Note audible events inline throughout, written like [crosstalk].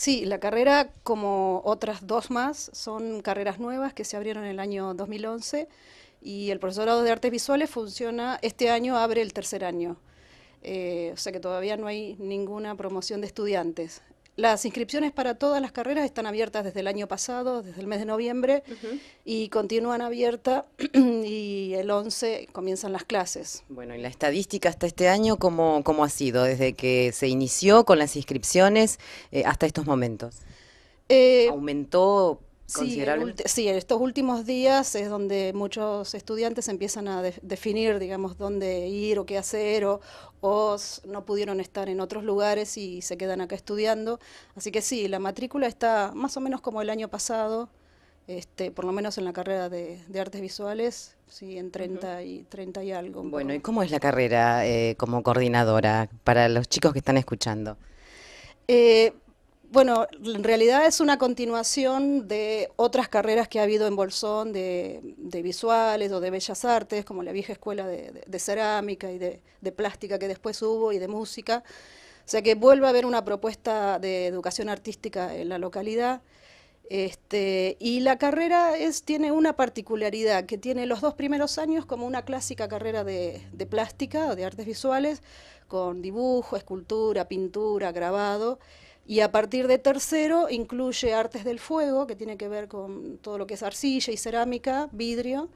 Sí, la carrera, como otras dos más, son carreras nuevas que se abrieron en el año 2011 y el profesorado de artes visuales funciona, este año abre el tercer año. Eh, o sea que todavía no hay ninguna promoción de estudiantes. Las inscripciones para todas las carreras están abiertas desde el año pasado, desde el mes de noviembre, y continúan abiertas [clears throat] y el 11 comienzan las clases. Bueno, ¿y la estadística hasta este año cómo, ha sido desde que se inició con las inscripciones eh, hasta estos momentos? Eh, ¿Aumentó Sí, en estos últimos días es donde muchos estudiantes empiezan a definir, digamos, dónde ir o qué hacer, o, no pudieron estar en otros lugares y se quedan acá estudiando. Así que sí, la matrícula está más o menos como el año pasado, este, por lo menos en la carrera de, artes visuales, sí, en 30 y 30 y algo. Bueno, ¿y cómo es la carrera eh, como coordinadora para los chicos que están escuchando? Eh, bueno, en realidad es una continuación de otras carreras que ha habido en Bolsón, de, visuales o de bellas artes, como la vieja escuela de, cerámica y de, plástica que después hubo y de música. O sea que vuelve a haber una propuesta de educación artística en la localidad. Este, y la carrera tiene una particularidad, que tiene los dos primeros años como una clásica carrera de plástica o de artes visuales, con dibujo, escultura, pintura, grabado y a partir de tercero incluye artes del fuego, que tiene que ver con todo lo que es arcilla y cerámica, vidrio,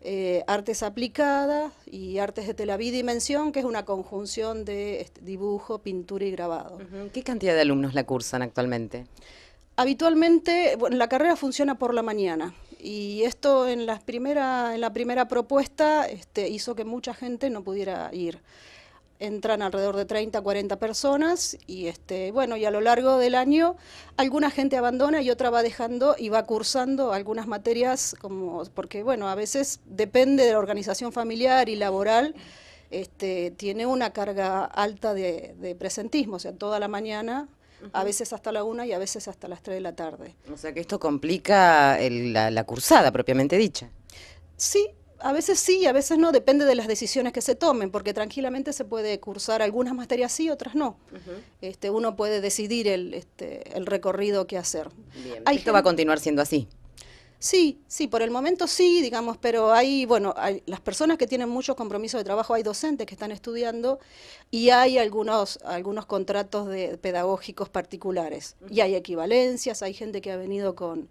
eh, artes aplicadas y artes de tela bidimensión, que es una conjunción de este, dibujo, pintura y grabado. ¿Qué cantidad de alumnos la cursan actualmente? Habitualmente, la carrera funciona por la mañana y esto en, las primera, en la primera propuesta este, hizo que mucha gente no pudiera ir entran alrededor de 30, 40 personas y este, bueno, y a lo largo del año alguna gente abandona y otra va dejando y va cursando algunas materias como porque bueno, a veces depende de la organización familiar y laboral. Este, tiene una carga alta de, presentismo, o sea, toda la mañana a veces hasta la una y a veces hasta las tres de la tarde. O sea que esto complica la, la, cursada propiamente dicha. Sí, a veces sí a veces no, depende de las decisiones que se tomen, porque tranquilamente se puede cursar algunas materias sí, otras no. este, uno puede decidir el, este, recorrido que hacer. Esto va a continuar siendo así. Sí, sí, por el momento sí, digamos, pero hay, bueno, hay, las personas que tienen muchos compromisos de trabajo, hay docentes que están estudiando y hay algunos, algunos contratos de, pedagógicos particulares. Y hay equivalencias, hay gente que ha venido con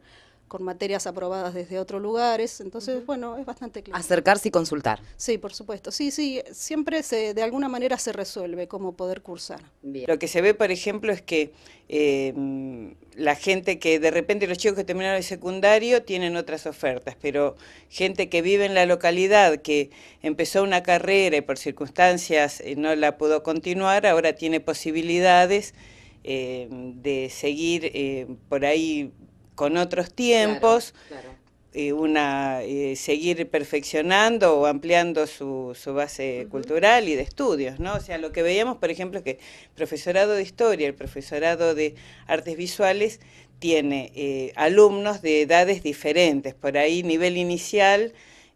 con materias aprobadas desde otros lugares. Entonces, bueno, es bastante claro. Acercarse y consultar. Sí, por supuesto. Sí, sí, siempre se, de alguna manera se resuelve cómo poder cursar. Lo que se ve, por ejemplo, es que eh, la gente que de repente los chicos que terminaron el secundario tienen otras ofertas, pero gente que vive en la localidad, que empezó una carrera y por circunstancias eh, no la pudo continuar, ahora tiene posibilidades eh, de seguir por ahí con otros tiempos, eh, una, eh, seguir perfeccionando o ampliando su, base cultural y de estudios, ¿no? O sea, lo que veíamos, por ejemplo, es que el profesorado de historia, el profesorado de artes visuales tiene eh, alumnos de edades diferentes, por ahí nivel inicial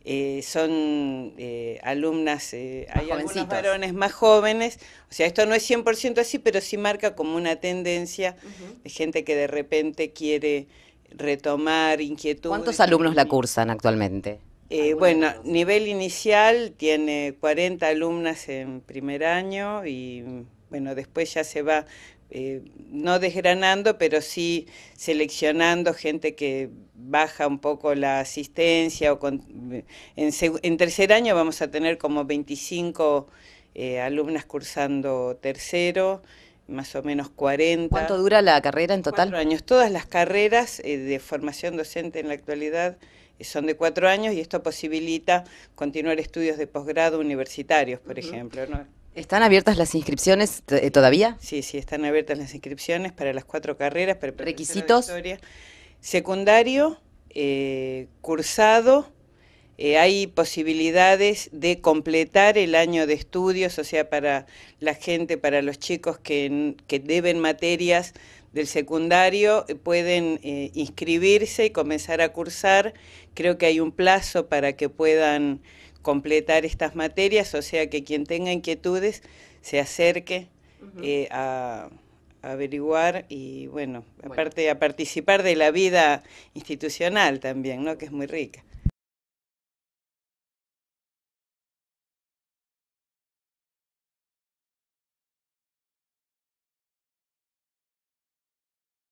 eh, son eh, alumnas, eh, hay algunos varones más jóvenes, o sea, esto no es 100% así, pero sí marca como una tendencia de gente que de repente quiere retomar inquietud ¿Cuántos alumnos la cursan actualmente? Ah, eh, bueno, nivel inicial tiene 40 alumnas en primer año y bueno, después ya se va, eh, no desgranando, pero sí seleccionando gente que baja un poco la asistencia. O en, tercer año vamos a tener como 25 eh, alumnas cursando tercero más o menos 40. ¿Cuánto dura la carrera en total? Cuatro años. Todas las carreras eh, de formación docente en la actualidad eh, son de cuatro años y esto posibilita continuar estudios de posgrado universitarios, por ejemplo. ¿Están abiertas las inscripciones eh, todavía? Sí, sí, están abiertas las inscripciones para las cuatro carreras. Para ¿Requisitos? Secundario, cursado eh, hay posibilidades de completar el año de estudios, o sea, para la gente, para los chicos que, deben materias del secundario, eh, pueden eh, inscribirse y comenzar a cursar. Creo que hay un plazo para que puedan completar estas materias, o sea, que quien tenga inquietudes se acerque a averiguar y bueno, bueno, aparte a participar de la vida institucional también, ¿no? que es muy rica.